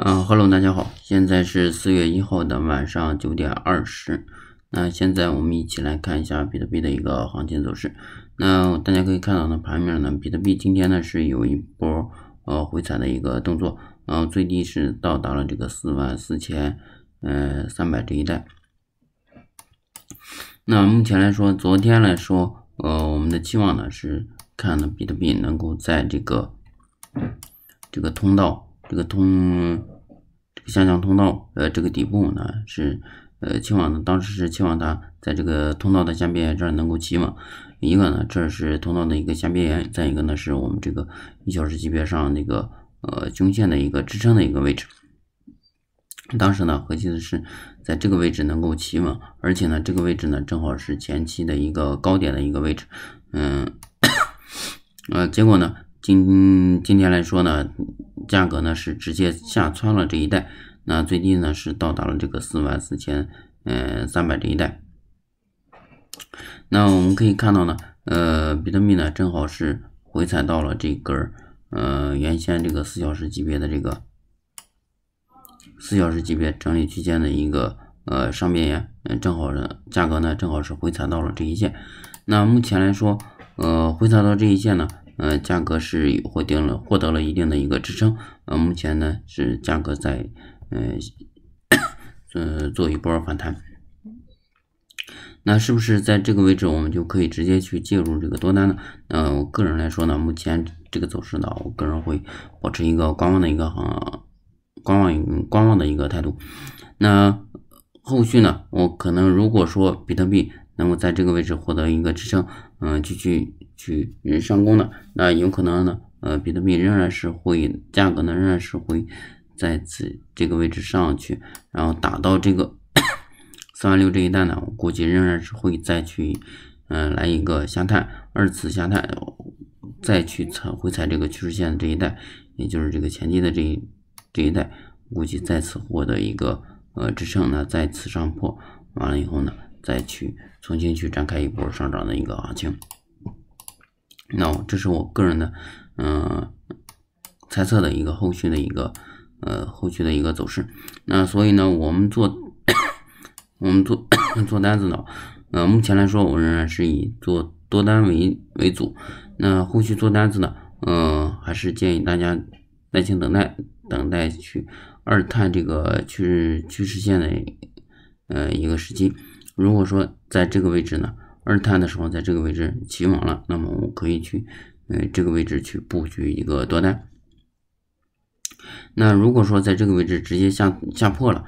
嗯，Hello，大家好，现在是四月一号的晚上九点二十。那现在我们一起来看一下比特币的一个行情走势。那大家可以看到呢，盘面呢，比特币今天呢是有一波呃回踩的一个动作，然后最低是到达了这个四万四千呃三百这一带。那目前来说，昨天来说，呃，我们的期望呢是看呢比特币能够在这个这个通道。这个通这个下降通道，呃，这个底部呢是呃期望，当时是期望它在这个通道的下边这儿能够起稳。一个呢，这是通道的一个下边缘；再一个呢，是我们这个一小时级别上那个呃均线的一个支撑的一个位置。当时呢，核心的是在这个位置能够企稳，而且呢，这个位置呢正好是前期的一个高点的一个位置。嗯，呃，结果呢，今今天来说呢。价格呢是直接下穿了这一带，那最低呢是到达了这个四万四千，嗯三百这一带。那我们可以看到呢，呃比特币呢正好是回踩到了这根儿，呃原先这个四小时级别的这个四小时级别整理区间的一个呃上边沿，正好是价格呢正好是回踩到了这一线。那目前来说，呃回踩到这一线呢。嗯，价格是获定了获得了一定的一个支撑，呃，目前呢是价格在，呃，呃做一波反弹，那是不是在这个位置我们就可以直接去介入这个多单呢？呃，我个人来说呢，目前这个走势呢，我个人会保持一个观望的一个哈，观望观望的一个态度。那后续呢，我可能如果说比特币能够在这个位置获得一个支撑。嗯，去去去上攻的，那有可能呢，呃，比特币仍然是会价格呢，仍然是会在此这个位置上去，然后打到这个 三万六这一带呢，我估计仍然是会再去，嗯，来一个下探，二次下探，再去踩回踩这个趋势线这一带，也就是这个前期的这一这一带，估计再次获得一个呃支撑呢，再次上破，完了以后呢。再去重新去展开一波上涨的一个行情，那这是我个人的嗯猜测的一个后续的一个呃后续的一个走势。那所以呢，我们做我们做做单子呢，呃，目前来说，我仍然是以做多单为为主。那后续做单子呢，嗯，还是建议大家耐心等待，等待去二探这个趋势趋势线的呃一个时机。如果说在这个位置呢，二探的时候在这个位置起网了，那么我可以去呃这个位置去布局一个多单。那如果说在这个位置直接下下破了，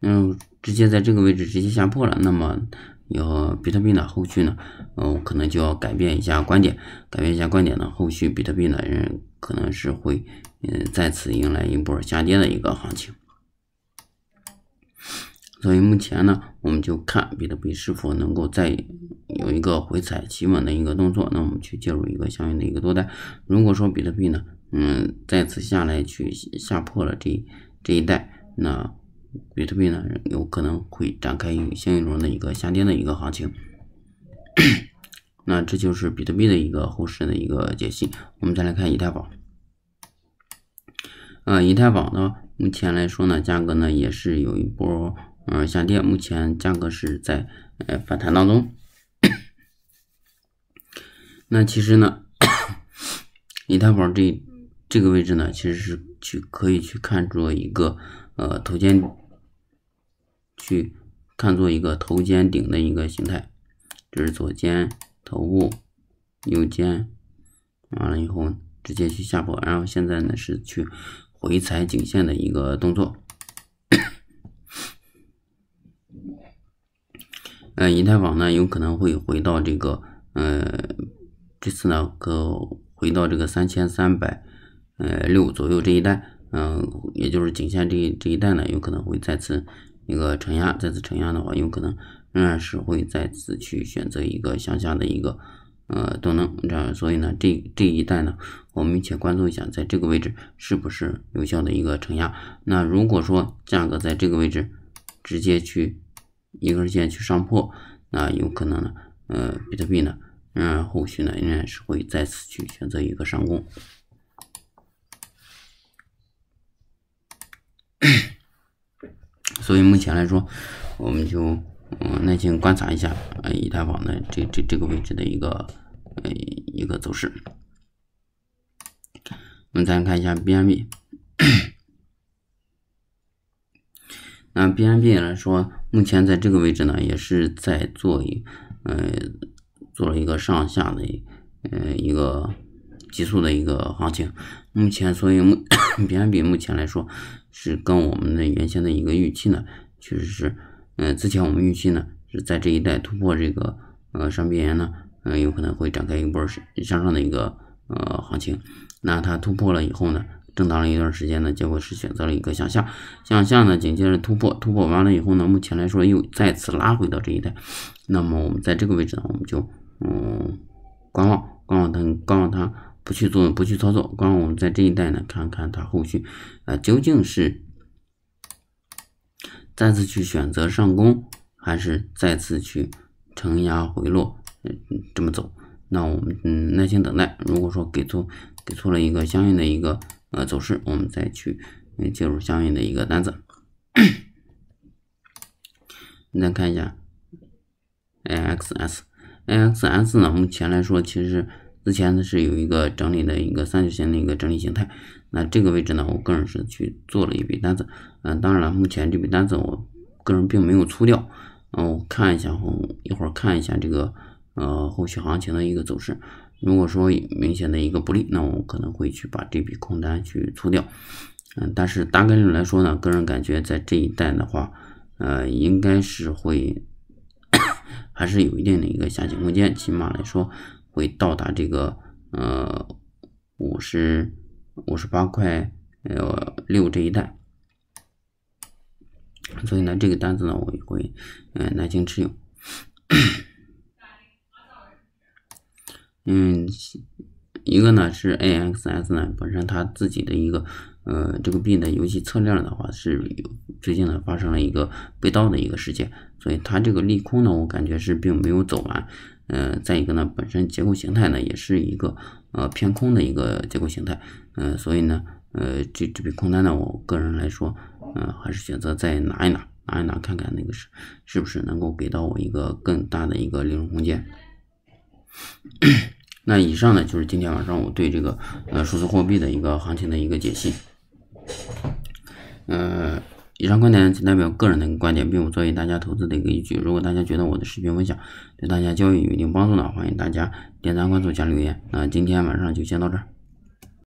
嗯，直接在这个位置直接下破了，那么有比特币呢，后续呢，嗯，可能就要改变一下观点，改变一下观点呢，后续比特币呢，嗯，可能是会嗯再次迎来一波下跌的一个行情。所以目前呢，我们就看比特币是否能够再有一个回踩企稳的一个动作，那我们去介入一个相应的一个多单。如果说比特币呢，嗯，再次下来去下破了这这一带，那比特币呢有可能会展开一新一轮的一个下跌的一个行情。那这就是比特币的一个后市的一个解析。我们再来看以太坊，呃，以太坊呢，目前来说呢，价格呢也是有一波。嗯，下跌，目前价格是在呃反弹当中。那其实呢，以太宝这这个位置呢，其实是去可以去看作一个呃头肩，去看作一个头肩顶的一个形态。就是左肩头部，右肩，完了以后直接去下破，然后现在呢是去回踩颈线的一个动作。呃，以太坊呢，有可能会回到这个，呃，这次呢，可回到这个三千三百，呃，六左右这一带，嗯，也就是颈线这一这一带呢，有可能会再次一个承压，再次承压的话，有可能仍然是会再次去选择一个向下的一个呃动能，这样，所以呢，这这一带呢，我们密切关注一下，在这个位置是不是有效的一个承压？那如果说价格在这个位置直接去。一根线去上破，那有可能呢？呃，比特币呢？嗯，后续呢仍然是会再次去选择一个上攻。所以目前来说，我们就嗯耐心观察一下啊以太坊的这这这个位置的一个呃一个走势。我们再看一下 B M B。那 B M B 来说，目前在这个位置呢，也是在做一呃做了一个上下的呃一个急速的一个行情。目前，所以目 B M B 目前来说是跟我们的原先的一个预期呢，确实是嗯，之前我们预期呢是在这一带突破这个呃上边缘呢，嗯有可能会展开一波向上的一个呃行情。那它突破了以后呢？震荡了一段时间呢，结果是选择了一个向下，向下呢，紧接着突破，突破完了以后呢，目前来说又再次拉回到这一带。那么我们在这个位置呢，我们就嗯观望，观望它，观望它，不去做，不去操作，观望。我们在这一带呢，看看它后续啊究竟是再次去选择上攻，还是再次去承压回落，嗯，这么走。那我们嗯耐心等待。如果说给错，给错了一个相应的一个。呃，走势我们再去介入相应的一个单子。你再看一下，A X S，A X S 呢，目前来说其实之前呢是有一个整理的一个三角形的一个整理形态。那这个位置呢，我个人是去做了一笔单子。嗯，当然了，目前这笔单子我个人并没有出掉。嗯，我看一下，一会儿看一下这个呃后续行情的一个走势。如果说明显的一个不利，那我可能会去把这笔空单去出掉。嗯，但是大概率来说呢，个人感觉在这一带的话，呃，应该是会 还是有一定的一个下行空间，起码来说会到达这个呃五十五十八块呃六这一带。所以呢，这个单子呢，我也会嗯耐心持有。嗯，一个呢是 A X S 呢，本身它自己的一个呃这个币的游戏侧链的话是有最近呢发生了一个被盗的一个事件，所以它这个利空呢，我感觉是并没有走完。嗯，再一个呢，本身结构形态呢也是一个呃偏空的一个结构形态。嗯，所以呢，呃这这笔空单呢，我个人来说，嗯还是选择再拿一拿，拿一拿看看那个是是不是能够给到我一个更大的一个利润空间。那以上呢，就是今天晚上我对这个呃数字货币的一个行情的一个解析。嗯，以上观点仅代表个人的一个观点，并不作为大家投资的一个依据。如果大家觉得我的视频分享对大家交易有一定帮助呢，欢迎大家点赞、关注、加留言。那今天晚上就先到这儿。